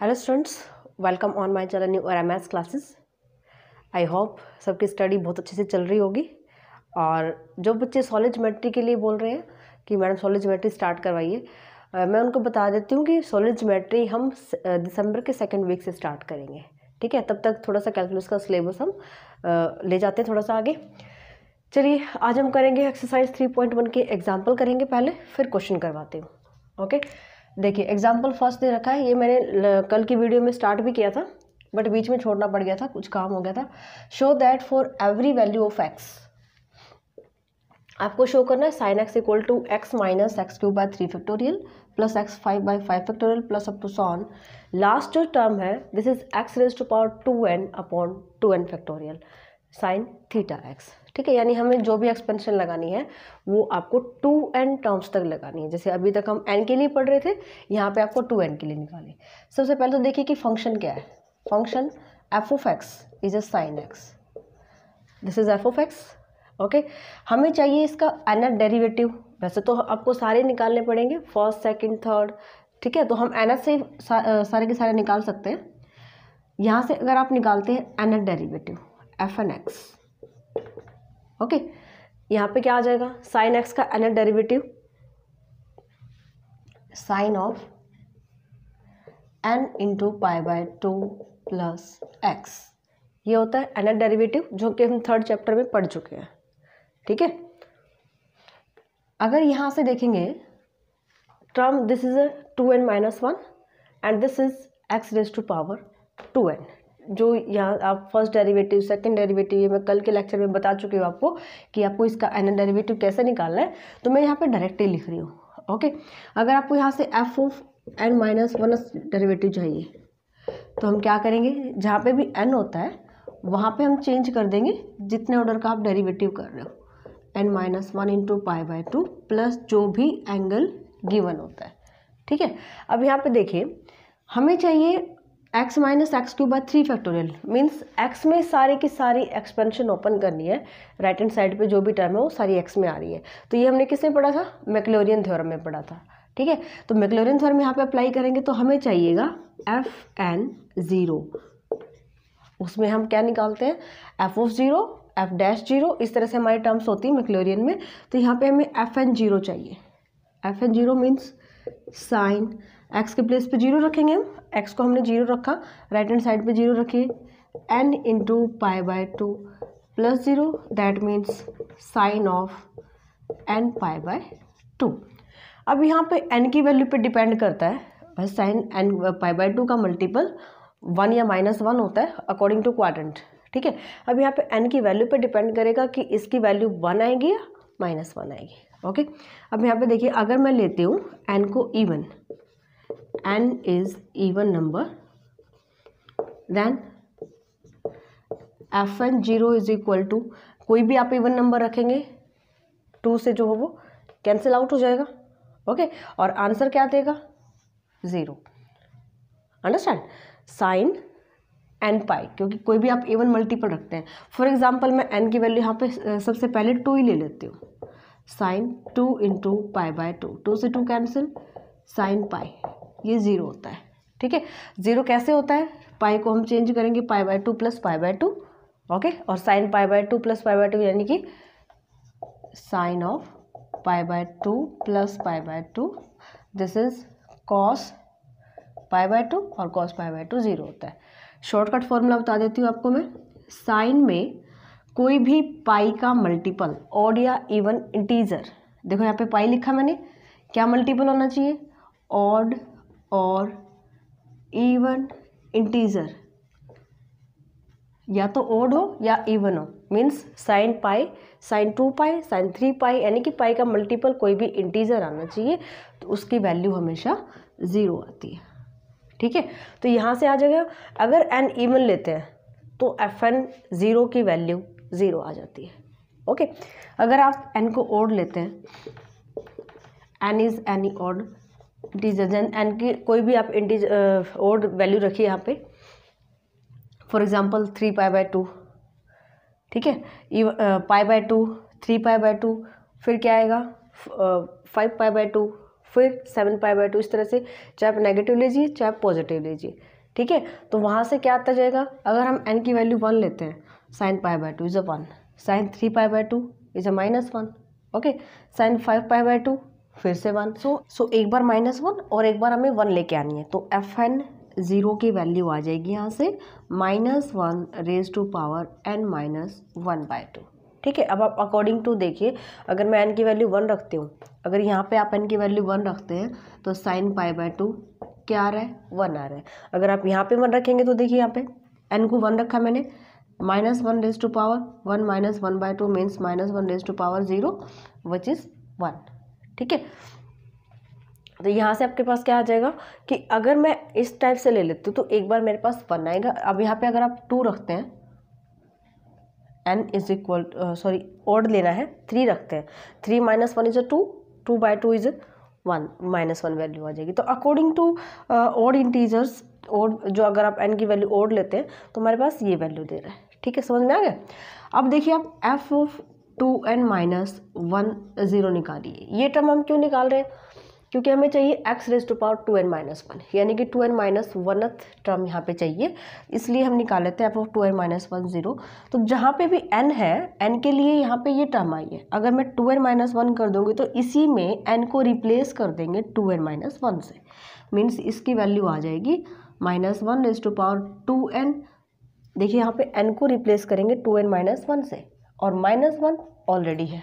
Hello students welcome on my channel new और M S classes I hope सबकी study बहुत अच्छे से चल रही होगी और जो बच्चे सॉलिड जोमेट्री के लिए बोल रहे हैं कि मैडम सॉलिड जोमेट्री स्टार्ट करवाइए मैं उनको बता देती हूँ कि सॉलिड जोमेट्री हम दिसंबर के सेकेंड वीक से स्टार्ट करेंगे ठीक है तब तक थोड़ा सा कैलकुलस का सिलेबस हम ले जाते हैं थोड़ा सा आगे चलिए आज हम करेंगे एक्सरसाइज थ्री पॉइंट वन के एग्जाम्पल करेंगे पहले फिर क्वेश्चन करवाते हूँ ओके okay? देखिए एग्जाम्पल फर्स्ट दे रखा है ये मैंने कल की वीडियो में स्टार्ट भी किया था बट बीच में छोड़ना पड़ गया था कुछ काम हो गया था show that for every value of x आपको शो करना है sine x equal to x minus x cube by three factorial plus x five by five factorial plus up to so on last जो टर्म है this is x raise to power two n upon two n factorial sine theta x ठीक है यानी हमें जो भी expansion लगानी है वो आपको टू एन टर्म्स तक लगानी है जैसे अभी तक हम एन के लिए पढ़ रहे थे यहाँ पे आपको टू एन के लिए निकालें सबसे पहले तो देखिए कि फंक्शन क्या है function f of x is a sine x this is f of x okay हमें चाहिए इसका एन एनर डेरीवेटिव वैसे तो आपको सारे निकालने पड़ेंगे फर्स्ट सेकेंड थर्ड ठीक है तो हम एन एनर से सा, सारे के सारे निकाल सकते हैं यहाँ से अगर आप निकालते हैं nth derivative f n x okay यहाँ पे क्या आ जाएगा साइन एक्स का nth derivative sine of n into pi by two plus x ये होता है एनर डेरिवेटिव जो कि हम थर्ड चैप्टर में पढ़ चुके हैं ठीक है अगर यहाँ से देखेंगे term this is a two n minus one and this is x raise to power two n जो यहाँ आप फर्स्ट डेरिवेटिव सेकंड डेरिवेटिव ये मैं कल के लेक्चर में बता चुकी हूँ आपको कि आपको इसका एन डेरिवेटिव कैसे निकालना है तो मैं यहाँ पर डायरेक्टली लिख रही हूँ ओके अगर आपको यहाँ से f of n minus one derivative चाहिए तो हम क्या करेंगे जहाँ पर भी एन होता है वहाँ पर हम चेंज कर देंगे जितने ऑर्डर का आप डेरीवेटिव कर रहे हो n minus one into pi by two plus जो भी एंगल गिवन होता है ठीक है अब यहाँ पे देखिए हमें चाहिए x minus x cube by three factorial means x में सारे की सारी एक्सपेंशन ओपन करनी है राइट हैंड साइड पे जो भी टर्म है वो सारी एक्स में आ रही है तो ये हमने किसने पढ़ा था मैक्लोरियन थ्योरम में पढ़ा था ठीक है तो मैक्लोरियन थ्योरम यहाँ पे अप्लाई करेंगे तो हमें चाहिएगा एफ एन ज़ीरो उसमें हम क्या निकालते हैं f of zero f dash zero इस तरह से हमारी टर्म्स होती है मैक्लोरियन में तो यहाँ पे हमें एफ एन जीरो चाहिए f n zero means sine x के प्लेस पे जीरो रखेंगे हम एक्स को हमने जीरो रखा राइट हैंड साइड पे जीरो रखिए n into pi by two plus zero that means sine of n pi by two अब यहाँ पे एन की वैल्यू पे डिपेंड करता है बस sine n pi by two का मल्टीपल वन या माइनस वन होता है अकॉर्डिंग टू क्वाड्रेंट ठीक है अब यहाँ पे एन की वैल्यू पे डिपेंड करेगा कि इसकी वैल्यू वन आएगी या माइनस वन आएगी ओके अब यहाँ पे देखिए अगर मैं लेती हूँ एन को even n is even number then f n zero is equal to कोई भी आप इवन नंबर रखेंगे टू से जो हो वो कैंसिल आउट हो जाएगा ओके okay? और आंसर क्या देगा zero understand sine n pi क्योंकि कोई भी आप इवन मल्टीपल रखते हैं फॉर एग्जांपल मैं एन की वैल्यू यहाँ पे सबसे पहले टू ही ले लेती हूँ sine two into pi by two two से टू कैंसिल साइन पाई ये ज़ीरो होता है ठीक है ज़ीरो कैसे होता है पाई को हम चेंज करेंगे pi by two plus pi by two okay और sine pi by two plus pi by two यानी कि sine of pi by two plus pi by two this is cos pi by two और cos pi by two zero होता है shortcut formula बता देती हूँ आपको मैं साइन में कोई भी पाई का मल्टीपल ऑड या इवन इंटीजर देखो यहाँ पे पाई लिखा मैंने क्या मल्टीपल होना चाहिए ऑड और इवन इंटीजर या तो ओड हो या इवन हो means sine pi sine two pi sine three pi यानी कि पाई का मल्टीपल कोई भी इंटीजर आना चाहिए तो उसकी वैल्यू हमेशा ज़ीरो आती है ठीक है तो यहाँ से आ जाएगा अगर एन इवन लेते हैं तो एफ एन ज़ीरो की वैल्यू ज़ीरो आ जाती है ओके अगर आप एन को ओड लेते हैं एन इज़ एनी ओड डिजर्जन एंड की कोई भी आप इंटीज ओड वैल्यू रखिए यहाँ पे for example three pi by two ठीक है pi by two three pi by two फिर क्या आएगा फाइव पाई बाय टू फिर सेवन पाई बाय टू इस तरह से चाहे आप नेगेटिव लीजिए चाहे आप पॉजिटिव लीजिए ठीक है तो वहाँ से क्या आता जाएगा अगर हम एन की वैल्यू वन लेते हैं sine pi by two is a one sine three pi by two is a minus one okay sine five pi by two फिर से वन सो सो एक बार माइनस वन और एक बार हमें वन लेके आनी है तो एफ एन ज़ीरो की वैल्यू आ जाएगी यहाँ से minus one raise to power N minus one by two ठीक है अब आप अकॉर्डिंग टू देखिए अगर मैं एन की वैल्यू वन रखती हूँ अगर यहाँ पे आप एन की वैल्यू वन रखते हैं तो साइन पाई बाय टू क्या आ रहा है वन आ रहा है अगर आप यहाँ पे वन रखेंगे तो देखिए यहाँ पे एन को वन रखा मैंने minus one raise to power one minus one by two means minus one raise to power zero which is one ठीक है तो यहाँ से आपके पास क्या आ जाएगा कि अगर मैं इस टाइप से ले लेती हूँ तो एक बार मेरे पास वन आएगा अब यहाँ पे अगर आप टू रखते हैं n is equal sorry odd लेना है थ्री रखते हैं three minus one is a two two by two is one minus one value आ जाएगी तो according to odd integers odd जो अगर आप एन की वैल्यू ओड लेते हैं तो हमारे पास ये वैल्यू दे रहा है ठीक है समझ में आ गया अब देखिए आप f of two n minus one zero निकालिए ये टर्म हम क्यों निकाल रहे हैं क्योंकि हमें चाहिए x raise to power two n minus one यानी कि two n minus oneth term यहाँ पे चाहिए इसलिए हम निकाल लेते हैं f two n minus one zero तो जहाँ पे भी एन है एन के लिए यहाँ पे ये टर्म आई है अगर मैं टू एन माइनस वन कर दूँगी तो इसी में एन को रिप्लेस कर देंगे टू एन माइनस वन से मीन्स इसकी वैल्यू आ जाएगी minus one raise to power two n देखिए यहाँ पे एन को रिप्लेस करेंगे टू एन माइनस वन से और माइनस वन ऑलरेडी है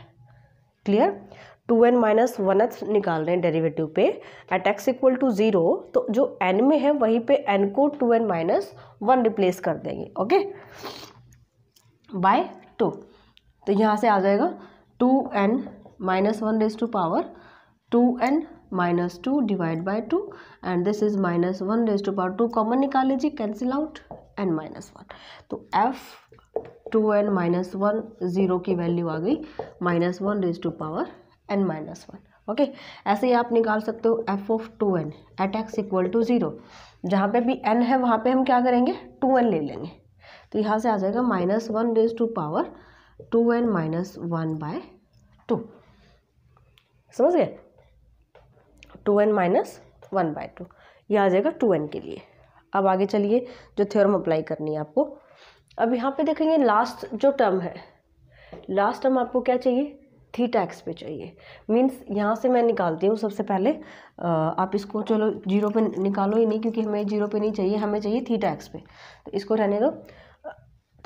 clear two n minus one x निकाल रहे हैं डेरिवेटिव पे at x equal to zero तो जो एन में है वहीं पे एन को two n minus one replace कर देंगे ओके बाय टू तो यहाँ से आ जाएगा two n minus one raise to power two n minus two divide by two and this is minus one raise to power two common निकाल लीजिए cancel out n minus one तो f two n minus one zero की value आ गई minus one raise to power N minus one okay ऐसे ही आप निकाल सकते हो f of two n at x equal to zero जहाँ पे भी एन है वहाँ पे हम क्या करेंगे टू एन ले लेंगे तो यहाँ से आ जाएगा minus one raise to power two n minus one by two समझ गए two n minus one by two यह आ जाएगा टू एन के लिए अब आगे चलिए जो थ्योरम अप्लाई करनी है आपको अब यहाँ पे देखेंगे लास्ट जो टर्म है लास्ट टर्म आपको क्या चाहिए थीटा एक्स पे चाहिए मीन्स यहाँ से मैं निकालती हूँ सबसे पहले आप इसको चलो जीरो पे निकालो ही नहीं क्योंकि हमें जीरो पे नहीं चाहिए हमें चाहिए थीटा एक्स पे तो इसको रहने दो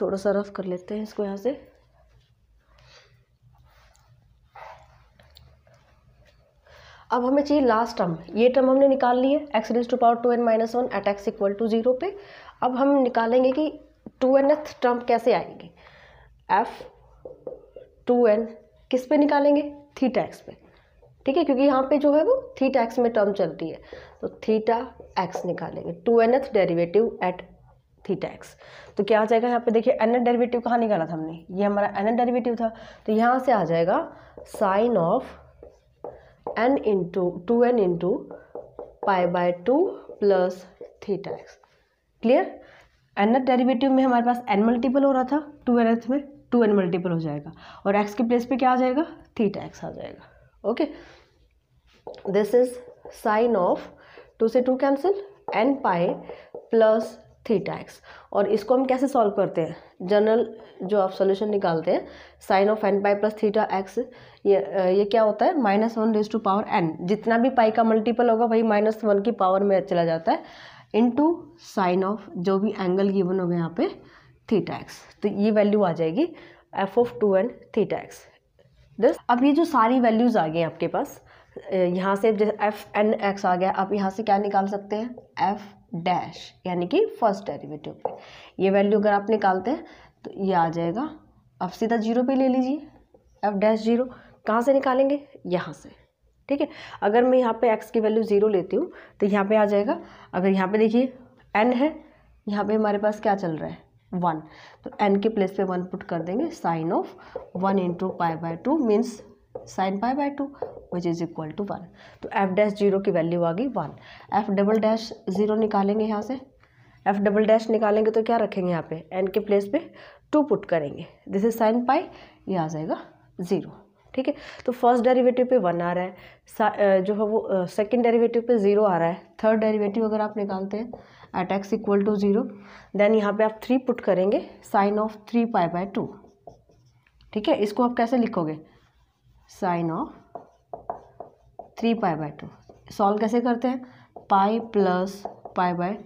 थोड़ा सा रफ कर लेते हैं इसको यहाँ से अब हमें चाहिए लास्ट टर्म ये टर्म हमने निकाल ली है x raise to power two n minus one at x equal to zero पे अब हम निकालेंगे कि टू एन एथ टर्म कैसे आएगी एफ टू एन किस पे निकालेंगे थीटा एक्स पे ठीक है क्योंकि यहाँ पे जो है वो थीटा एक्स में टर्म चलती है तो थीटा एक्स निकालेंगे two nth derivative at theta x तो क्या आ जाएगा यहाँ पे देखिए एन एथ डेरिवेटिव कहाँ निकाला था हमने ये हमारा एन एथ डेरिवेटिव था तो यहाँ से आ जाएगा sine of n into two n into pi by two plus theta x clear nth derivative में हमारे पास एन मल्टीपल हो रहा था टू एन में टू एन मल्टीपल हो जाएगा और एक्स के प्लेस पे क्या आ जाएगा थीटा एक्स आ जाएगा okay this is sine of two से two cancel n pi plus theta x और इसको हम कैसे सॉल्व करते हैं जनरल जो आप सोल्यूशन निकालते हैं sine of n pi plus theta x ये ये क्या होता है minus one raise to power n जितना भी पाई का मल्टीपल होगा वही माइनस वन की पावर में चला जाता है इनटू साइन ऑफ जो भी एंगल गिवन होगा यहाँ पे थीटा एक्स तो ये वैल्यू आ जाएगी f of two n theta x दस अब ये जो सारी वैल्यूज़ आ गई आपके पास यहाँ से जैसे एफ एन एक्स आ गया आप यहाँ से क्या निकाल सकते हैं एफ डैश यानी कि फर्स्ट डेरिवेटिव पे ये वैल्यू अगर आप निकालते हैं तो ये आ जाएगा अब सीधा जीरो पे ले लीजिए एफ डैश जीरो कहाँ से निकालेंगे यहाँ से ठीक है अगर मैं यहाँ पे एक्स की वैल्यू ज़ीरो लेती हूँ तो यहाँ पे आ जाएगा अगर यहाँ पे देखिए एन है यहाँ पे हमारे पास क्या चल रहा है वन तो एन के प्लेस पे वन पुट कर देंगे sine of one into pi by two means sine pi by two which is equal to one तो एफ डैश जीरो की वैल्यू आ गई one f double dash zero निकालेंगे यहाँ से एफ डबल डैश निकालेंगे तो क्या रखेंगे यहाँ पे एन के प्लेस पे टू पुट करेंगे दिस इज साइन पाई ये आ जाएगा ज़ीरो ठीक है तो फर्स्ट डेरिवेटिव पे वन आ रहा है जो है वो सेकंड डेरिवेटिव पे ज़ीरो आ रहा है थर्ड डेरिवेटिव अगर आप निकालते हैं at x equal to zero then यहाँ पे आप थ्री पुट करेंगे sine of three pi by two ठीक है इसको आप कैसे लिखोगे sine of three pi by to solve कैसे करते हैं pi plus pi by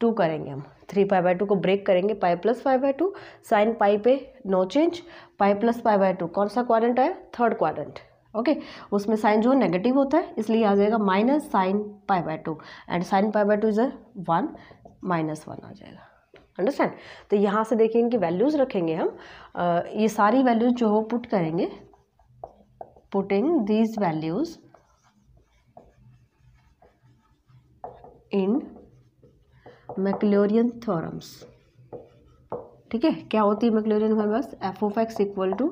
two करेंगे हम थ्री पाई बाय टू को ब्रेक करेंगे pi plus pi by two sine pi पे no change pi plus pi by two कौन सा क्वाड्रेंट है थर्ड क्वाड्रेंट ओके उसमें साइन जो नेगेटिव होता है इसलिए आ जाएगा minus sine pi by two and sine pi by two is one minus one आ जाएगा अंडरस्टैंड तो यहाँ से देखिए इनकी वैल्यूज़ रखेंगे हम आ, ये सारी वैल्यूज़ जो हो पुट करेंगे putting these values in Maclaurin theorems ठीक है क्या होती है मैक्लोरियन हमारे पास f of x equal to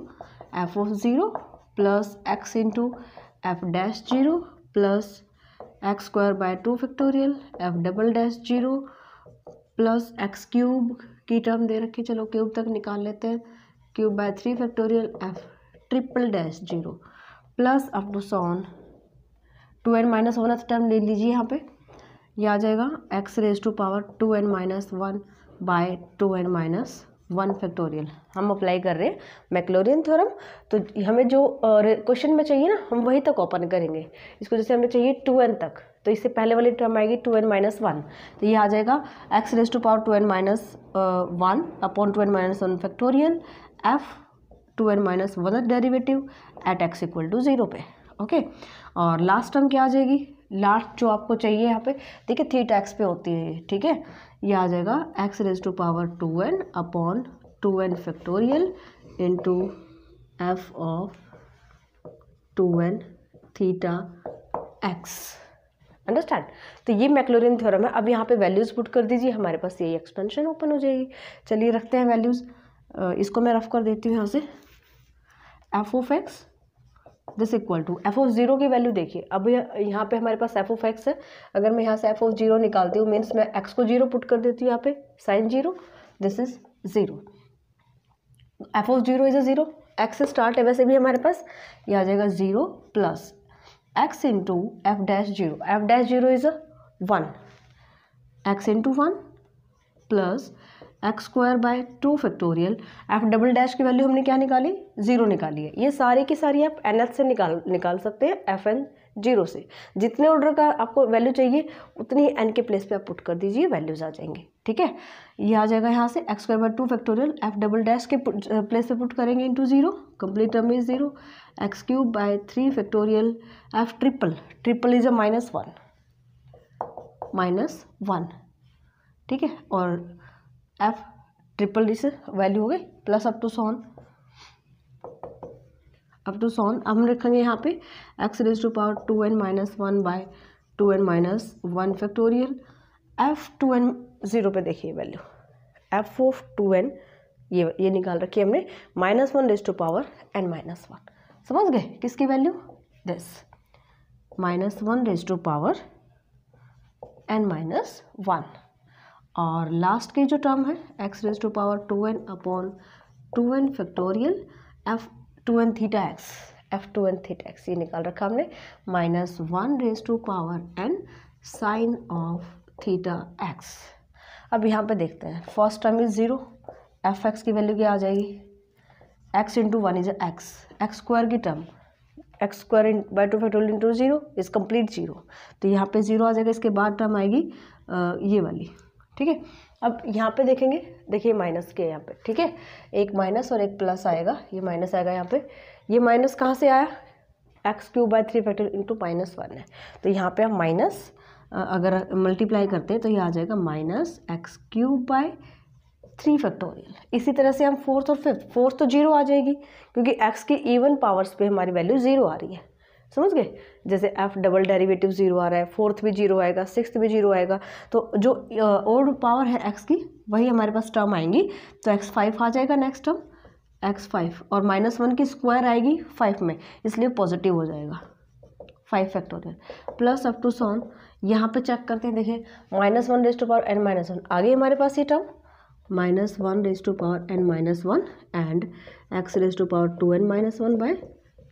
f of zero plus x into F dash zero plus x square by two factorial F double dash zero plus x cube की term दे रखी चलो क्यूब तक निकाल लेते हैं cube by three factorial F triple dash zero plus up to so on to n minus one s term ले लीजिए यहाँ पे ये आ जाएगा x raise to power two n minus one by two n minus one factorial हम apply कर रहे हैं मैक्लोरियन थ्योरम तो हमें जो क्वेश्चन में चाहिए ना हम वही तक ओपन करेंगे इसको जैसे हमें चाहिए टू एन तक तो इससे पहले वाली टर्म आएगी टू एन माइनस वन तो ये आ जाएगा x raise to power two n minus one upon two n minus one factorial f two n minus one derivative at x equal to zero पे ओके और last term क्या आ जाएगी last जो आपको चाहिए यहाँ पे देखिए थीटा एक्स पे होती है ठीक है ये आ जाएगा x raise to power two n upon two n factorial two f of two n theta x understand तो ये मैक्लोरिन थ्योरम है अब यहाँ पे वैल्यूज़ पुट कर दीजिए हमारे पास यही एक्सपेंशन ओपन हो जाएगी चलिए रखते हैं वैल्यूज़ इसको मैं रफ कर देती हूँ यहाँ से f of x this equal to f of zero की वैल्यू देखिए अब यहाँ पे हमारे पास एफ ऑफ एक्स है अगर मैं यहाँ से एफ ऑफ जीरो निकालती हूँ मीन्स मैं एक्स को जीरो पुट कर देती हूँ यहाँ पे sine zero this is zero f of zero is a zero x start है वैसे भी हमारे पास ये आ जाएगा zero plus x into F dash zero f dash zero is a one x into one plus x square by two factorial F double dash की value हमने क्या निकाली जीरो निकाली है ये सारी की सारी आप एन से निकाल निकाल सकते हैं एफ एन जीरो से जितने ऑर्डर का आपको वैल्यू चाहिए उतनी एन के प्लेस पे आप पुट कर दीजिए वैल्यूज आ जाएंगे ठीक है ये आ जाएगा यहाँ से x square by two factorial F double dash के प्लेस पे पुट करेंगे into zero complete term is zero x cube by three factorial F triple triple is a minus one minus one ठीक है और एफ ट्रिपल डी से value हो गई plus up to so on up to so on अब हम रखेंगे यहाँ पे x raise to power two n minus one by two n minus one factorial f two n zero पे देखिए value f of two n ये ये निकाल रखी है हमने minus one raise to power N minus one समझ गए किसकी value this minus one raise to power N minus one और लास्ट की जो टर्म है x raise to power two n upon two n factorial f two n theta x f two n theta x ये निकाल रखा हमने minus one raise to power n sine of theta x अब यहाँ पे देखते हैं first term is zero f x की वैल्यू क्या आ जाएगी x into one is x x square की term x square by two factorial into zero is complete zero तो यहाँ पे जीरो आ जाएगा इसके बाद टर्म आएगी ये वाली ठीक है अब यहाँ पे देखेंगे देखिए माइनस के यहाँ पे ठीक है एक माइनस और एक प्लस आएगा ये माइनस आएगा यहाँ पे ये माइनस कहाँ से आया x cube by three factor into minus one है तो यहाँ पे हम माइनस अगर मल्टीप्लाई करते हैं तो ये आ जाएगा minus x cube by three factorial इसी तरह से हम फोर्थ और फिफ्थ फोर्थ तो जीरो आ जाएगी क्योंकि एक्स के इवन पावर्स पे हमारी वैल्यू ज़ीरो आ रही है समझ गए जैसे एफ डबल डेरिवेटिव जीरो आ रहा है फोर्थ भी जीरो आएगा सिक्स भी जीरो आएगा तो जो uh, पावर है एक्स की वही हमारे पास टर्म आएंगी तो एक्स फाइव आ जाएगा नेक्स्ट टर्म एक्स फाइव और माइनस वन की स्क्वायर आएगी फाइव में इसलिए पॉजिटिव हो जाएगा five factorial plus up to so on यहाँ पे चेक करते हैं देखिए minus one raise to power N minus one आगे हमारे पास ये term minus one raise to power N minus one and x raise to power two n minus one by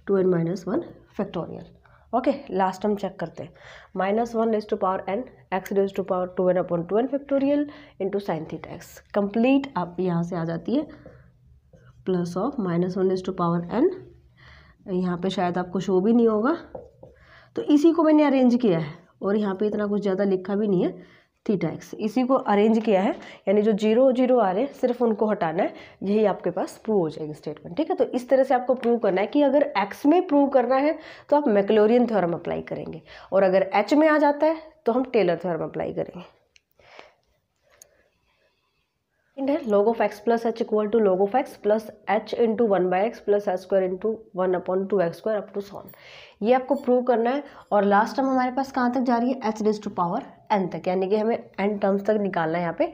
two n minus one factorial okay last हम check करते हैं minus one raise to power n x raise to power two n upon two n factorial into sine theta x complete आप यहाँ से आ जाती है plus of minus one raise to power n यहाँ पे शायद आपको शो भी नहीं होगा तो इसी को मैंने अरेंज किया है और यहाँ पे इतना कुछ ज़्यादा लिखा भी नहीं है थीटा एक्स इसी को अरेंज किया है यानी जो जीरो जीरो आ रहे हैं सिर्फ उनको हटाना है यही आपके पास प्रूव हो जाएगी स्टेटमेंट ठीक है तो इस तरह से आपको प्रूव करना है कि अगर एक्स में प्रूव करना है तो आप मैक्लोरियन थ्योरम अप्लाई करेंगे और अगर एच में आ जाता है तो हम टेलर थ्योरम अप्लाई करेंगे सेकेंड है log of x plus h equal to log of x plus h into one by x plus h square into one upon two x square up to so on ये आपको prove करना है और last term हमारे पास कहाँ तक जा रही है h raise to power n तक यानी कि हमें एन टर्म्स तक निकालना है यहाँ पे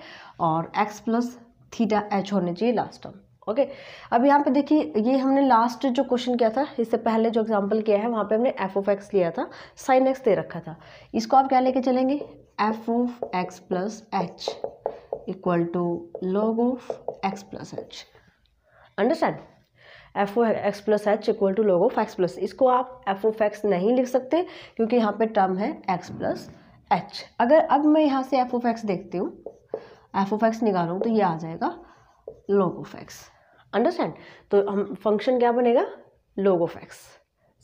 और एक्स प्लस थीटा एच होने चाहिए लास्ट टर्म ओके अब यहाँ पे देखिए ये हमने लास्ट जो क्वेश्चन किया था इससे पहले जो एग्जाम्पल किया है वहाँ पर हमने एफ ऑफ एक्स लिया था साइन एक्स दे रखा था इसको आप क्या लेके चलेंगे f of x plus h equal to log of x plus h understand f of x plus h equal to log of x plus इसको आप एफ ओ एक्स नहीं लिख सकते क्योंकि यहाँ पे टर्म है एक्स प्लस एच अगर अब मैं यहाँ से एफ ओ एक्स देखती हूँ एफ ओ एक्स निकालूँ तो ये आ जाएगा लोग ऑफ एक्स अंडरस्टैंड तो हम फंक्शन क्या बनेगा लोग ऑफ एक्स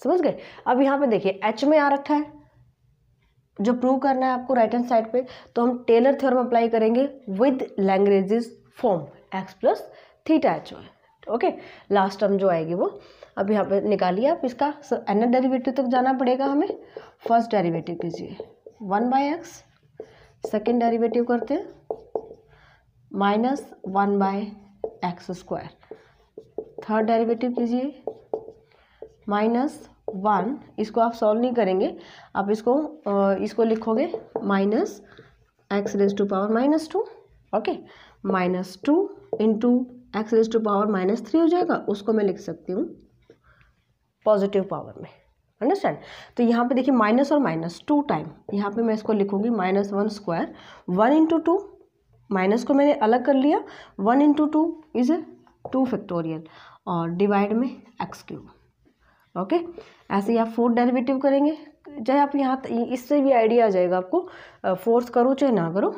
समझ गए अब यहाँ पे देखिए एच में आ रखा है जो प्रूव करना है आपको राइट हैंड साइड पे तो हम टेलर थ्योरम अप्लाई करेंगे विद लैंग्वेजेस form x plus theta h y है ओके लास्ट टर्म जो आएगी वो अब यहाँ पे निकालिए आप इसका एन डेरिवेटिव तक जाना पड़ेगा हमें फर्स्ट डेरिवेटिव कीजिए one by x second derivative करते हैं minus one by x square third derivative कीजिए माइनस वन इसको आप सॉल्व नहीं करेंगे आप इसको इसको लिखोगे minus x raise to power minus two okay minus two into x raise to power minus three हो जाएगा उसको मैं लिख सकती हूँ पॉजिटिव पावर में अंडरस्टैंड तो यहाँ पे देखिए माइनस और माइनस टू टाइम यहाँ पे मैं इसको लिखूंगी minus one square one into two minus को मैंने अलग कर लिया one into two is a two factorial और डिवाइड में एक्स क्यूब ओके ऐसे ही आप फोर्थ डेरिवेटिव करेंगे चाहे आप यहाँ इससे भी आइडिया आ जाएगा आपको फोर्स करो चाहे ना करो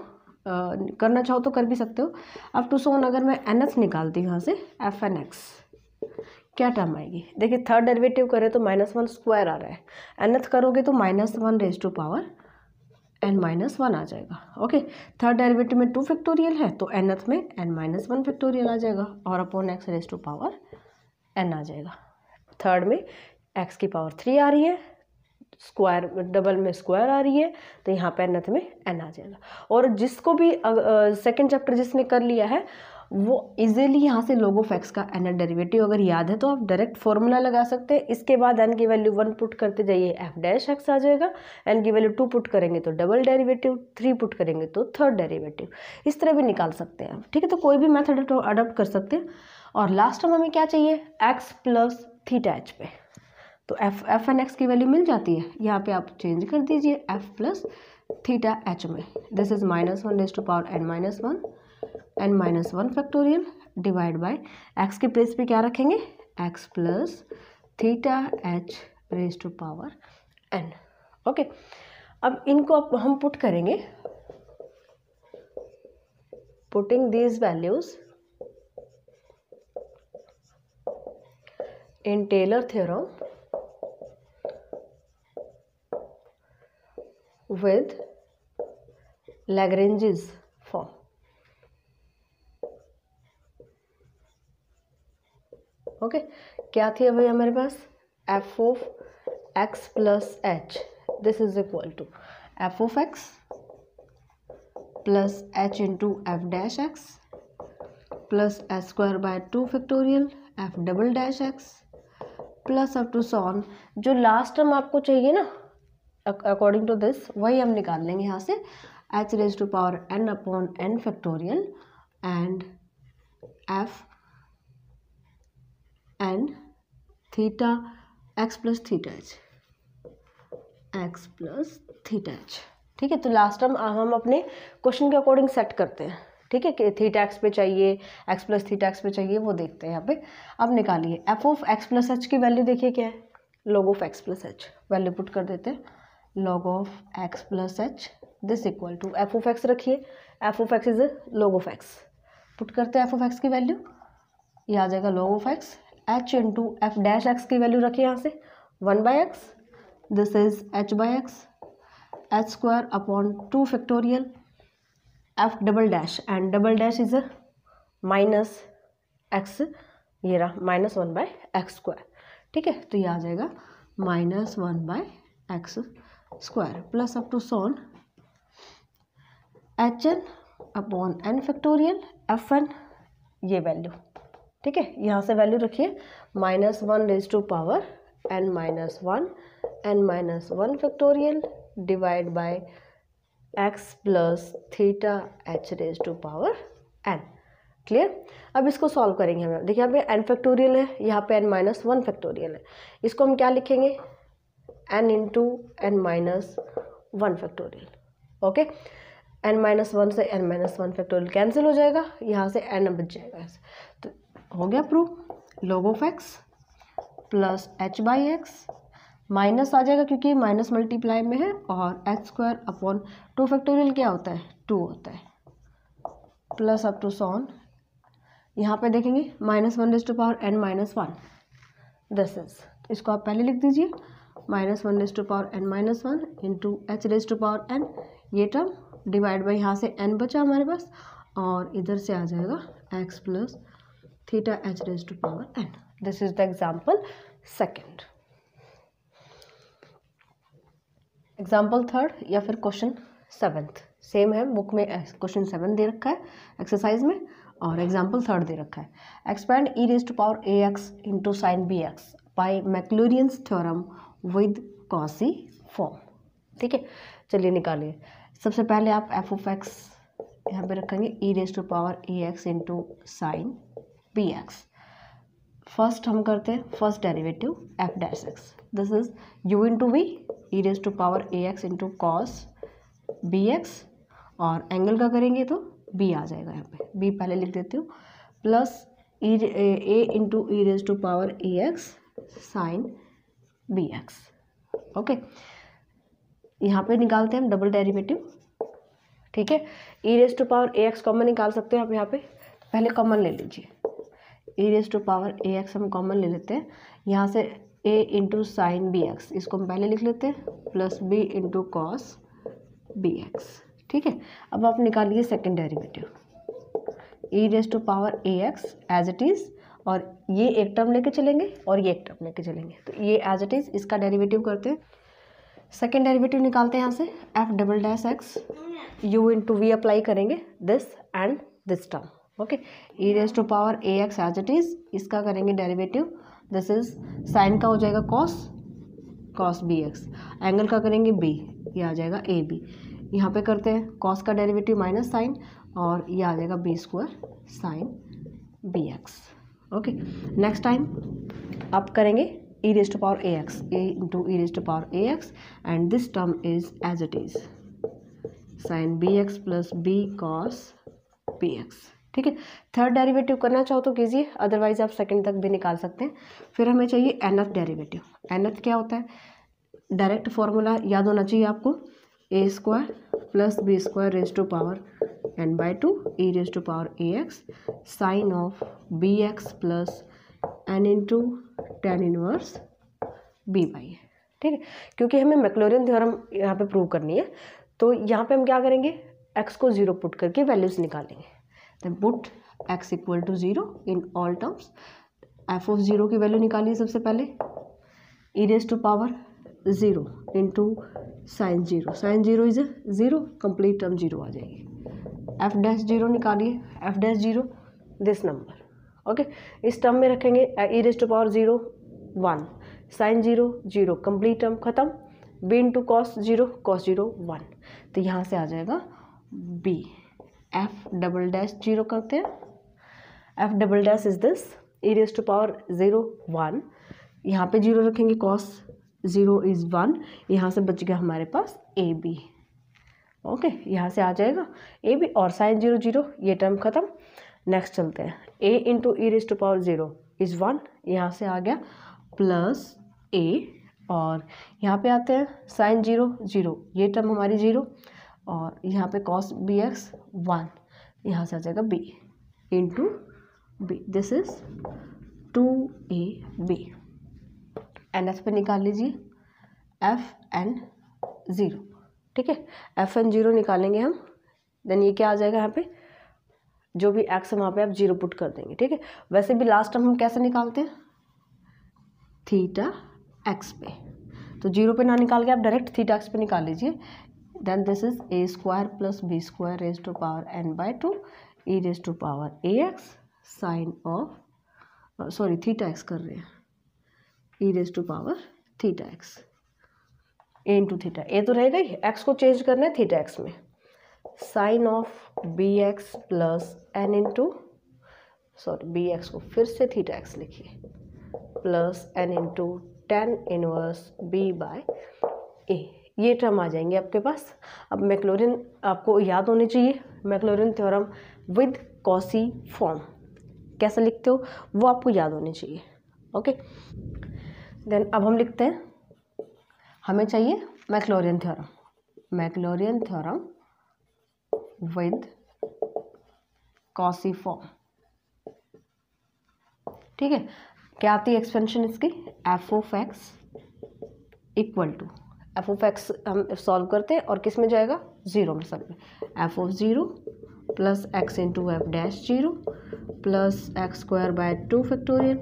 करना चाहो तो कर भी सकते हो अब टू सोन अगर मैं एन एक्स निकालती हूँ यहाँ से एफ एन एक्स क्या टर्म आएगी देखिए थर्ड डेरिवेटिव करें तो माइनस वन स्क्वायर आ रहा है एन एथ करोगे तो minus one raise to power N minus one आ जाएगा ओके थर्ड डेरिवेटिव में टू फैक्टोरियल है तो एन एथ में एन माइनस वन फैक्टोरियल आ जाएगा और upon x raise to power n आ जाएगा थर्ड में एक्स की पावर थ्री आ रही है स्क्वायर डबल में स्क्वायर आ रही है तो यहाँ पे एनथ में एन आ जाएगा और जिसको भी सेकंड चैप्टर जिसने कर लिया है वो इजीली यहाँ से लोगो फैक्स का एन डेरिवेटिव अगर याद है तो आप डायरेक्ट फॉर्मूला लगा सकते हैं इसके बाद एन की वैल्यू वन पुट करते जाइए एफ डैश एक्स आ जाएगा एन की वैल्यू टू पुट करेंगे तो डबल डेरिवेटिव थ्री पुट करेंगे तो थर्ड डेरिवेटिव इस तरह भी निकाल सकते हैं ठीक है तो कोई भी मैथड अडोप्ट कर सकते हैं और लास्ट में हमें क्या चाहिए एक्स प्लस थीटा एच पे तो एफ एफ एन एक्स की वैल्यू मिल जाती है यहाँ पे आप चेंज कर दीजिए एफ प्लस थीटा एच में this is minus one raise to power N minus one n minus one factorial divide by x के प्लेस पे क्या रखेंगे x plus theta H raise to power n okay अब इनको अब हम put करेंगे putting these values in Taylor theorem with Lagrange's form. Okay okay. क्या थी अभी हमारे पास f of x plus h this is equal to f of x plus h into F dash x plus h square by two factorial f double dash x plus up to so on जो last term आपको चाहिए ना according to this वही हम निकाल लेंगे यहाँ से h raise to power N upon n factorial and f N theta x plus theta h x plus theta h ठीक है तो लास्ट हम हम अपने क्वेश्चन के अकॉर्डिंग सेट करते हैं ठीक है कि थीटा एक्स पे चाहिए एक्स प्लस थीटा एक्स पे चाहिए वो देखते हैं यहाँ पे अब निकालिए f of x plus h की वैल्यू देखिए क्या है log of x plus h value put कर देते हैं log of x plus h this equal to f of x रखिए f of x is log of x put करते हैं एफ ऑफ एक्स की वैल्यू ये आ जाएगा log of x h into f dash x की value रखिए यहाँ से one by x this is h by x h square upon two factorial F double dash and double dash is minus x ये रहा minus one by x square ठीक है तो ये आ जाएगा minus one by x square plus up to so on h n upon n factorial f n ये value ठीक है यहाँ से वैल्यू रखिए minus one raise to power N minus one n minus one factorial divide by x plus theta H raise to power n clear अब इसको solve करेंगे हम देखिए यहाँ पे एन फैक्टोरियल है यहाँ पे एन माइनस वन फैक्टोरियल है इसको हम क्या लिखेंगे n into n minus one factorial okay n minus one से n minus one factorial cancel हो जाएगा यहाँ से एन बच जाएगा तो हो गया proof log of x plus h by x minus आ जाएगा क्योंकि माइनस मल्टीप्लाई में है और x square upon two factorial क्या होता है टू होता है प्लस अप टू सॉन यहाँ पे देखेंगे minus one this to power N minus one this is इसको आप पहले लिख दीजिए minus one raise to power N minus one into H raise to power N ये टर्म डिवाइड बाई यहाँ से एन बचा हमारे पास और इधर से आ जाएगा X plus theta H raise to power N this is the example second example third या फिर क्वेश्चन सेवेंथ सेम है बुक में क्वेश्चन सेवन दे रखा है एक्सरसाइज में और एग्जाम्पल थर्ड दे रखा है expand E raise to power A x into sine B X by Maclaurin's theorem with Cauchy form ठीक है चलिए निकालिए सबसे पहले आप एफ ओफ एक्स यहाँ पर रखेंगे E raise to power E X into sine B X first हम करते हैं first derivative F dash X this is U into V E raise to power A x into cos B X और angle का करेंगे तो B आ जाएगा यहाँ पे बी पहले लिख देती हूँ plus E A into E raise to power A X sine B X okay यहाँ पे निकालते हैं हम डबल डेरिवेटिव ठीक है ई raise to power A X common निकाल सकते हैं आप यहाँ पे पहले कॉमन ले लीजिए E raise to power A X हम कॉमन ले लेते हैं यहाँ से A into sine B X इसको हम पहले लिख लेते हैं plus B into cos B X ठीक है अब आप निकालिए second derivative E raise to power A X as it is और ये एक टर्म लेके चलेंगे और ये एक टर्म लेके चलेंगे तो ये एज इट इज़ इसका डेरिवेटिव करते हैं सेकेंड डेरिवेटिव निकालते हैं यहाँ से F double dash X U into V apply करेंगे this and this term okay E raise to power A X as it is इसका करेंगे डेरिवेटिव दिस इज साइन का हो जाएगा cos cos B X angle का करेंगे B ये आ जाएगा ए बी यहाँ पे करते हैं कॉस का डेरिवेटिव माइनस साइन और ये आ जाएगा B square sine B X okay next time आप करेंगे e raised to power ax a into e raised to power ax and this term is as it is sin bx plus b cos px ठीक है third derivative करना चाहो तो कीजिए otherwise आप second तक भी निकाल सकते हैं फिर हमें चाहिए एनथ डेरिवेटिव एनएफ क्या होता है डायरेक्ट फॉर्मूला याद होना चाहिए आपको A square plus B square raise to power N by two E raise to power A X sine of B x plus N into tan inverse B by है ठीक है क्योंकि हमें Maclaurin theorem यहाँ पे prove करनी है तो यहाँ पे हम क्या करेंगे एक्स को ज़ीरो पुट करके वैल्यूज़ निकालेंगे then put X equal to zero in all terms F of zero की वैल्यू निकालिए सबसे पहले E raise to power zero into sine zero sine zero is zero complete term zero आ जाएगी F dash zero निकालिए F dash zero this number okay इस term में रखेंगे E raised power zero one sine zero zero complete term खत्म B into cos zero cos zero one तो यहाँ से आ जाएगा B F double dash zero करते हैं F double dash is this E raised power zero one यहाँ पे जीरो रखेंगे कॉस ज़ीरो इज़ वन यहाँ से बच गया हमारे पास ए बी ओके यहाँ से आ जाएगा ए बी और साइन जीरो जीरो ये टर्म ख़त्म नेक्स्ट चलते हैं A into E raise to power zero is one यहाँ से आ गया प्लस ए और यहाँ पे आते हैं साइन जीरो जीरो ये टर्म हमारी ज़ीरो और यहाँ पे कॉस बी एक्स वन यहाँ से आ जाएगा B into B this is two A B N S पे निकाल लीजिए एफ एन ज़ीरो ठीक है एफ एन ज़ीरो निकालेंगे हम देन ये क्या आ जाएगा यहाँ पे जो भी एक्स है वहाँ पे आप जीरो पुट कर देंगे ठीक है वैसे भी लास्ट टाइम हम कैसे निकालते हैं थीटा एक्स पे तो जीरो पे ना निकाल के आप डायरेक्ट थीटा एक्स पे निकाल लीजिए then this is A square plus B square raise to power N by two E raise to power A X sine of sorry theta X कर रहे हैं E raise to power theta X A into theta A तो रहेगा ही X को change करना है theta X में sine of B x plus N into sorry B X को फिर से थीटा एक्स लिखिए plus N into tan inverse B by A ये टर्म आ जाएंगे आपके पास अब मैक्लोरिन आपको याद होने चाहिए Maclaurin theorem with Cauchy form कैसा लिखते हो वो आपको याद होने चाहिए ओके okay? देन अब हम लिखते हैं हमें चाहिए Maclaurin theorem Maclaurin theorem with form ठीक है क्या आती है एक्सपेंशन इसकी F of X equal to F of X हम सॉल्व करते हैं और किस में जाएगा ज़ीरो में सब F of zero plus x into F dash zero plus x square by two factorial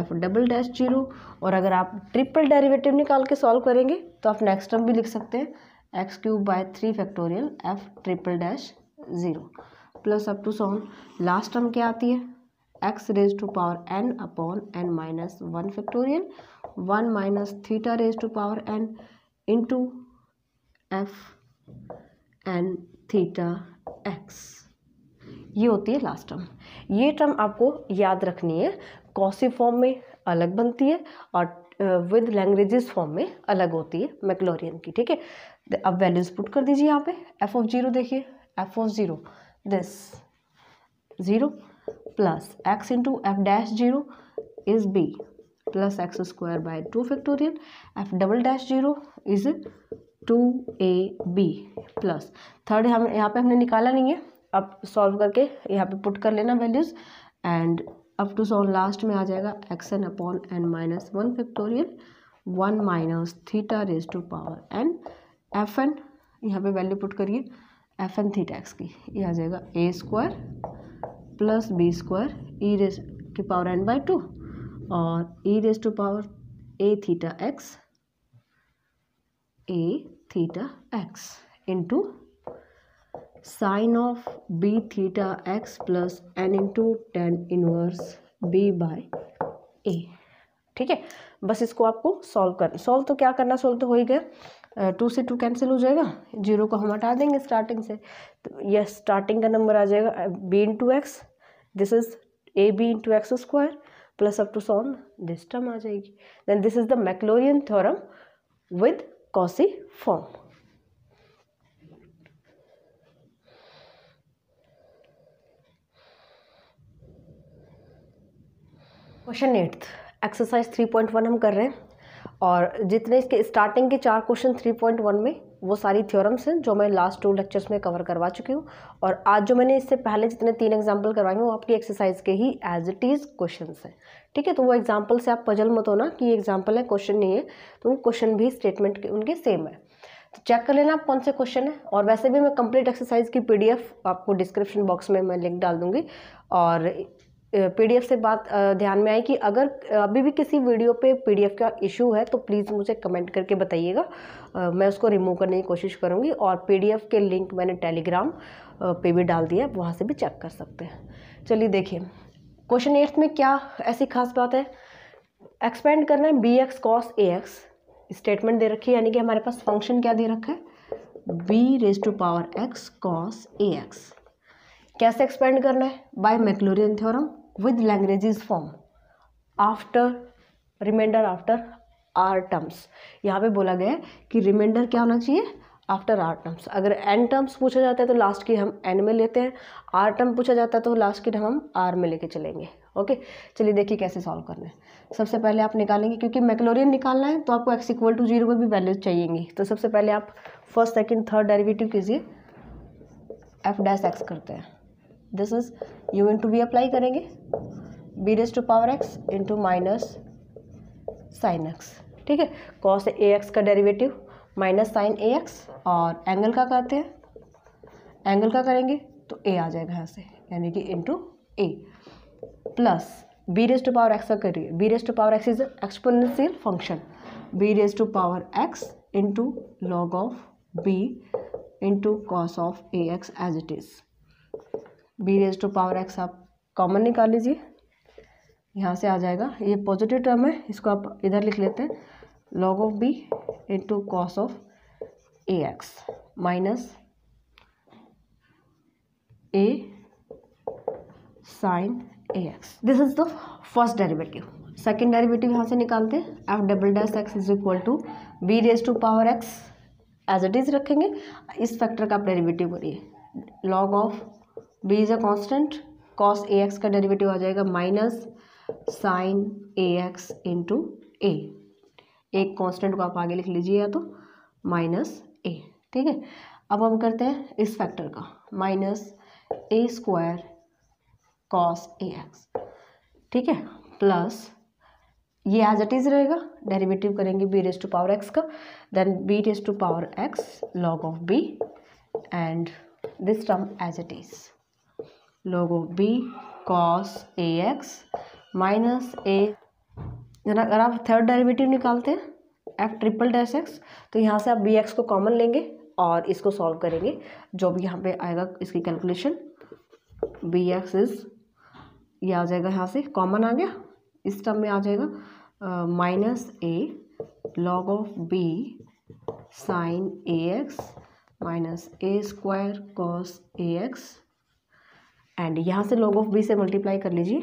F double dash zero और अगर आप ट्रिपल डेरिवेटिव निकाल के सॉल्व करेंगे तो आप नेक्स्ट टर्म भी लिख सकते हैं X cube by three factorial F triple dash zero plus up to so on last term क्या आती है x raise to power N upon N minus one factorial one minus theta raise to power N into F N theta x ये होती है last term ये term आपको याद रखनी है कौसी फॉर्म में अलग बनती है और विद लैंग्वेजेस फॉर्म में अलग होती है मैकलोरियन की ठीक है अब वैल्यूज पुट कर दीजिए यहाँ पे एफ ऑफ जीरो देखिए F of zero this zero plus x into F dash zero is B plus x square by two factorial F double dash zero is two A B plus third हम यहाँ पे हमने निकाला नहीं है अब solve करके यहाँ पे पुट कर लेना values and up to solve last में आ जाएगा X N upon N minus one factorial one minus theta raise to power N F N यहाँ पे वैल्यू पुट करिए एफ एन थीटा एक्स की ये आ जाएगा A square plus B square E raise की पावर एन बाई टू और E raise to power A theta X A theta X into sine of B theta x plus N into tan inverse B by A ठीक है बस इसको आपको solve कर solve तो क्या करना सॉल्व तो हो ही गया टू से टू कैंसिल हो जाएगा जीरो को हम हटा देंगे स्टार्टिंग से तो यह स्टार्टिंग का नंबर आ जाएगा B into X this is A B into X square plus up to so on this term आ जाएगी then this is the Maclaurin theorem with Cauchy form question eighth exercise three point one हम कर रहे हैं और जितने इसके starting के चार क्वेश्चन थ्री पॉइंट वन में वो सारी थ्योरम्स हैं जो मैं लास्ट टू लेक्चर्स में कवर करवा चुकी हूँ और आज जो मैंने इससे पहले जितने तीन एग्जाम्पल करवाए हैं वो आपकी एक्सरसाइज के ही एज इट इज़ क्वेश्चन हैं ठीक है तो वो एग्जाम्पल से आप पजल मत होना कि ये एग्जाम्पल है क्वेश्चन नहीं है तो वो क्वेश्चन भी स्टेटमेंट के उनके सेम है तो चेक कर लेना आप कौन से क्वेश्चन है और वैसे भी मैं कंप्लीट एक्सरसाइज की पी आपको डिस्क्रिप्शन बॉक्स में मैं लिंक डाल दूँगी और पीडीएफ से बात ध्यान में आई कि अगर अभी भी किसी वीडियो पे पीडीएफ का इशू है तो प्लीज़ मुझे कमेंट करके बताइएगा मैं उसको रिमूव करने की कोशिश करूँगी और पीडीएफ के लिंक मैंने टेलीग्राम पे भी डाल दिया है वहाँ से भी चेक कर सकते हैं चलिए देखिए क्वेश्चन एट्थ में क्या ऐसी खास बात है एक्सपेंड करना है बी एक्स कॉस ए एक्स स्टेटमेंट दे रखी है यानी कि हमारे पास फंक्शन क्या दे रखा है B raise to power X cos A X कैसे एक्सपेंड करना है by Maclaurin theorem with language form after reminder after R terms यहाँ पे बोला गया है कि रिमाइंडर क्या होना चाहिए आफ्टर आर टर्म्स अगर एन टर्म्स पूछा जाता है तो लास्ट की हम एन में लेते हैं आर टर्म पूछा जाता है तो लास्ट की हम आर में लेके चलेंगे ओके चलिए देखिए कैसे सॉल्व करना है सबसे पहले आप निकालेंगे क्योंकि मैकलोरियन निकालना है तो आपको एक्स इक्वल टू जीरो में भी वैल्यू चाहिएंगी तो सबसे पहले आप फर्स्ट सेकेंड थर्ड डेरिवेटिव कीजिए एफ डैश एक्स करते हैं this is U into B apply करेंगे B raise to power X into minus sine X ठीक है कॉस ए एक्स का डेरिवेटिव माइनस साइन ए एक्स और एंगल का करते हैं एंगल का करेंगे तो ए आ जाएगा यहाँ से यानी कि into A plus B raise to power X का करिए B raise to power X is exponential function B raise to power X into log of B into cos of A X as it is B raise to power X आप common निकाल लीजिए यहाँ से आ जाएगा ये positive term है इसको आप इधर लिख लेते हैं log of B into cos of A x minus A sine A X this is the first derivative second derivative यहाँ से निकालते हैं F double dash X is equal to B raise to power X as it is रखेंगे इस factor का आप derivative करिए log of B is a constant cos A X का डेरिवेटिव आ जाएगा minus sine A x into A एक constant को आप आगे लिख लीजिए या तो माइनस ए ठीक है अब हम करते हैं इस फैक्टर का माइनस ए स्क्वायर कॉस ए एक्स ठीक है प्लस ये एज इट इज़ रहेगा डेरिवेटिव करेंगे B raise to power X का then B raise to power x log of B and this term as it is log of B cos A x minus A अगर आप third derivative निकालते हैं F triple dash x तो यहाँ से आप B X को कॉमन लेंगे और इसको सॉल्व करेंगे जो भी यहाँ पे आएगा इसकी कैलकुलेशन बी एक्स इज ये आ जाएगा यहाँ से कॉमन आ गया इस टर्म में आ जाएगा minus a log of b sine A x minus A square cos A x and यहाँ से लॉग ऑफ बी से मल्टीप्लाई कर लीजिए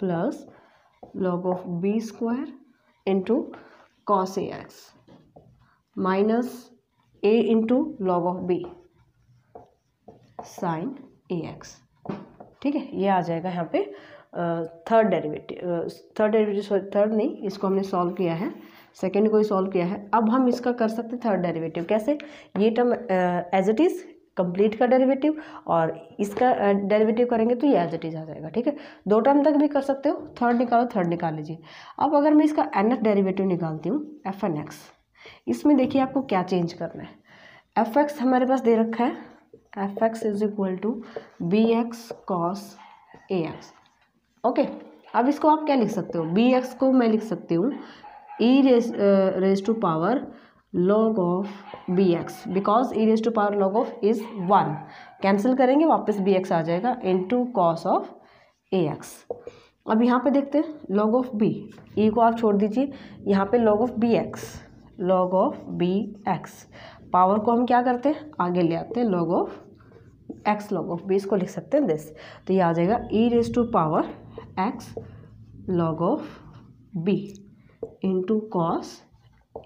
plus log of b square into cos A x minus a into log of b sine A x ठीक है ये आ जाएगा यहाँ पे third derivative third derivative sorry third नहीं इसको हमने सॉल्व किया है सेकेंड को ही सॉल्व किया है अब हम इसका कर सकते हैं थर्ड डेरिवेटिव कैसे ये term as it is complete का डेरिवेटिव और इसका डेरिवेटिव करेंगे तो ये एज इट इज आ जाएगा ठीक है दो टर्म तक भी कर सकते हो थर्ड निकालो थर्ड निकाल लीजिए अब अगर मैं इसका एन एफ डेरीवेटिव निकालती हूँ एफ एन एक्स इसमें देखिए आपको क्या चेंज करना है एफ एक्स हमारे पास दे रखा है f x is equal to b x cos A x okay अब इसको आप क्या लिख सकते हो बी एक्स को मैं लिख सकती हूँ e raise to power log of b x because e raised to power log of is one cancel करेंगे वापस बी एक्स आ जाएगा into cos of A x अब यहाँ पे देखते हैं लॉग ऑफ बी ई को आप छोड़ दीजिए यहाँ पे log of B x log of B x power को हम क्या करते हैं आगे ले आते हैं log of x log of b इसको लिख सकते हैं दिस तो ये आ जाएगा e raise to power x log of B into cos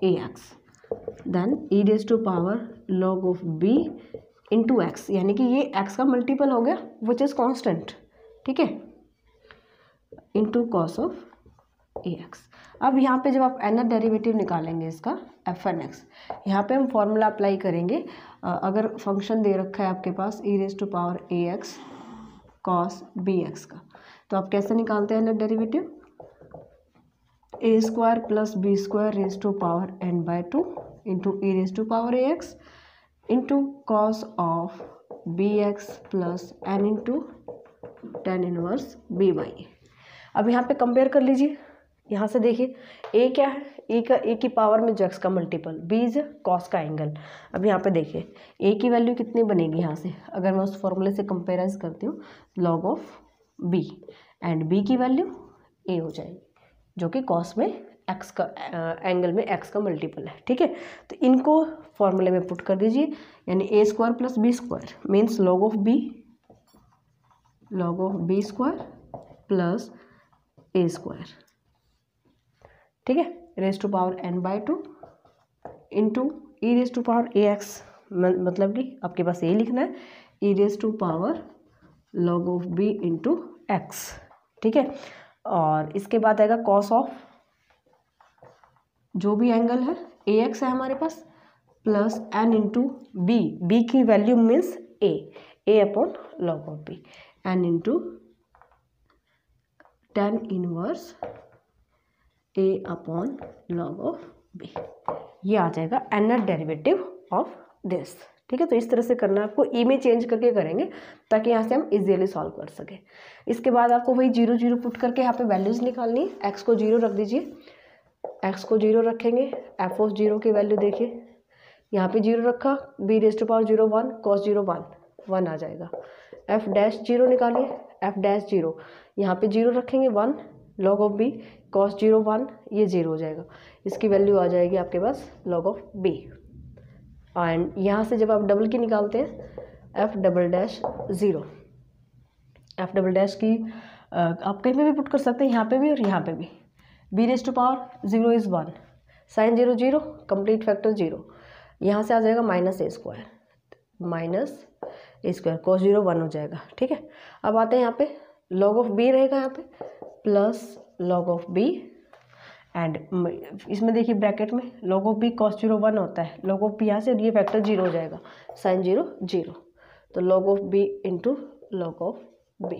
A x then e raise to power log of B into x यानी कि ये एक्स का मल्टीपल हो गया विच इज़ कॉन्स्टेंट ठीक है into cos of A x अब यहाँ पे जब आप एनर डेरिवेटिव निकालेंगे इसका एफ एन एक्स यहाँ पर हम फॉर्मूला अप्लाई करेंगे अगर फंक्शन दे रखा है आपके पास e raise to power A x cos B x का तो आप कैसे निकालते हैं nth derivative a square plus B square raise to power n by two into e raise to power A x into cos of B x plus N into tan inverse B by अब यहाँ पे compare कर लीजिए यहाँ से देखिए ए क्या है ए का ए की पावर में जो एक्स का मल्टीपल बी इज कॉस का एंगल अब यहाँ पे देखिए ए की वैल्यू कितनी बनेगी यहाँ से अगर मैं उस फॉर्मूले से कंपेराइज करती हूँ log of B and b की वैल्यू ए हो जाएगी जो कि कॉस में एक्स का आ, एंगल में एक्स का मल्टीपल है ठीक है तो इनको फॉर्मूले में पुट कर दीजिए यानी a square plus B square means log of b log of b square plus a square ठीक है raise to power n by two into E raise to power A x मतलब कि आपके पास ए लिखना है ई raise to power log of B into x ठीक है और इसके बाद आएगा कॉस ऑफ जो भी एंगल है ए एक्स है हमारे पास plus N into b b की value means a a upon log of b n into tan inverse a upon log of b ये आ जाएगा एनर डेरिवेटिव ऑफ दिस ठीक है तो इस तरह से करना आपको ई में चेंज करके करेंगे ताकि यहाँ से हम इजीली सॉल्व कर सकें इसके बाद आपको वही जीरो जीरो पुट करके यहाँ पे वैल्यूज़ निकालनी है एक्स को जीरो रख दीजिए एक्स को जीरो रखेंगे एफ ऑफ जीरो की वैल्यू देखिए यहाँ पे जीरो रखा b raise power zero one cos zero one one आ जाएगा एफ डैश जीरो निकालिए एफ डैश जीरो यहाँ पे जीरो रखेंगे one log of b cos zero one ये जीरो हो जाएगा इसकी वैल्यू आ जाएगी आपके पास लॉग ऑफ बी एंड यहाँ से जब आप डबल की निकालते हैं f double dash zero F double dash की आप कहीं में भी पुट कर सकते हैं यहाँ पे भी और यहाँ पे भी b raise to power zero is one sine zero zero complete factor zero यहाँ से आ जाएगा माइनस ए स्क्वायर माइनस ए स्क्वायर कॉस जीरो वन हो जाएगा ठीक है अब आते हैं यहाँ पे लॉग ऑफ बी रहेगा यहाँ पे plus log of B and इसमें देखिए ब्रैकेट में log of b cos zero one होता है लॉग ऑफ बी यहाँ से ये फैक्टर जीरो हो जाएगा साइन जीरो जीरो तो log of B into log of b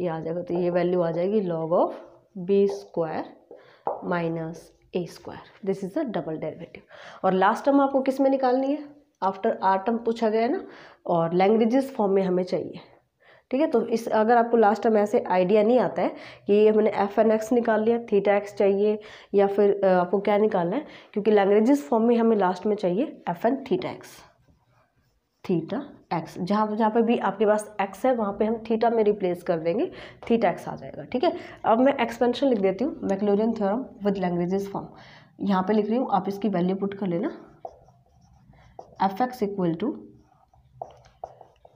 ये आ जाएगा तो ये वैल्यू आ जाएगी log of b square minus A square this is the double derivative और लास्ट टर्म आपको किस में निकालनी है आफ्टर आर टर्म पूछा गया है ना और लैंग्वेजेस फॉर्म में हमें चाहिए ठीक है तो इस अगर आपको लास्ट टाइम ऐसे आइडिया नहीं आता है कि हमने एफ एन एक्स निकाल लिया थीटा एक्स चाहिए या फिर आपको क्या निकालना है क्योंकि लैंग्वेजेस फॉर्म में हमें लास्ट में चाहिए f N theta x theta x जहाँ जहाँ पर भी आपके पास एक्स है वहाँ पे हम थीटा में रिप्लेस कर देंगे थीटा एक्स आ जाएगा ठीक है अब मैं एक्सपेंशन लिख देती हूँ मैकलोरियन थ्योरम विद लैंग्वेजेस फॉर्म यहाँ पे लिख रही हूँ आप इसकी वैल्यू पुट कर लेना f x equal to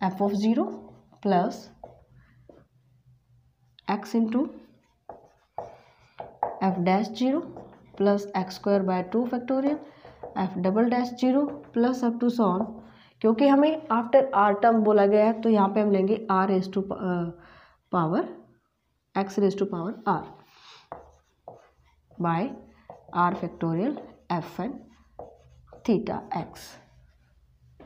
f of zero plus x into F dash zero plus x square by two factorial F double dash zero plus up to so on क्योंकि हमें आफ्टर आर टर्म बोला गया है तो यहाँ पे हम लेंगे r s to power x raise to power r by r factorial f N theta x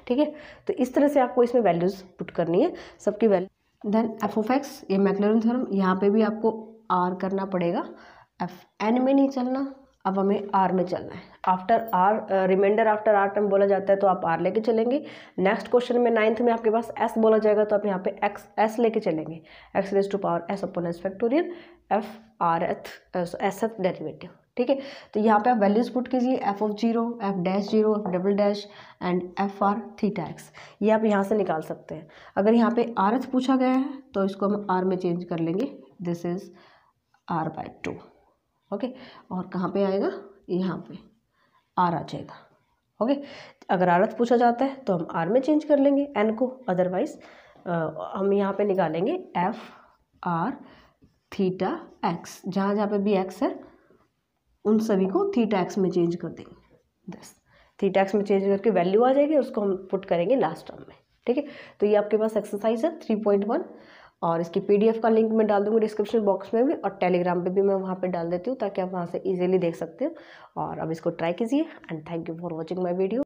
ठीक है तो इस तरह से आपको इसमें वैल्यूज़ पुट करनी है सबकी value then f of x ये मैकलरन थर्म यहाँ पे भी आपको आर करना पड़ेगा एफ एन में नहीं चलना अब हमें आर में चलना है after r remainder after r term बोला जाता है तो आप आर लेके चलेंगे नेक्स्ट क्वेश्चन में नाइन्थ में आपके पास एस बोला जाएगा तो आप यहाँ पे एक्स एस लेके चलेंगे x raise to power s upon s factorial f r eth s eth derivative ठीक है तो यहाँ पे आप वैल्यूज पुट कीजिए f of zero f dash zero double dash and f r theta x ये आप यहाँ से निकाल सकते हैं अगर यहाँ पे आर एच पूछा गया है तो इसको हम आर में चेंज कर लेंगे this is r by two okay और कहाँ पे आएगा यहाँ पे आर आ जाएगा ओके अगर आर एच पूछा जाता है तो हम आर में चेंज कर लेंगे एन को अदरवाइज हम यहाँ पे निकालेंगे एफ आर थीटा एक्स जहाँ जहाँ पे भी एक्स है उन सभी को थीटा टैक्स में चेंज कर देंगे दस थीटा टैक्स में चेंज करके वैल्यू आ जाएगी उसको हम पुट करेंगे लास्ट टर्म में ठीक है तो ये आपके पास एक्सरसाइज है थ्री पॉइंट वन और इसकी पीडीएफ का लिंक मैं डाल दूँगी डिस्क्रिप्शन बॉक्स में भी और टेलीग्राम पे भी मैं वहाँ पे डाल देती हूँ ताकि आप वहाँ से इजीली देख सकते हो और अब इसको ट्राई कीजिए and thank you for watching my video